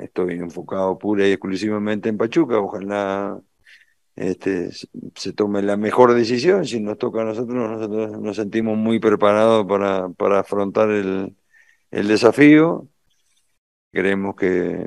estoy enfocado pura y exclusivamente en Pachuca, ojalá este, se tome la mejor decisión, si nos toca a nosotros, nosotros nos sentimos muy preparados para, para afrontar el, el desafío, creemos que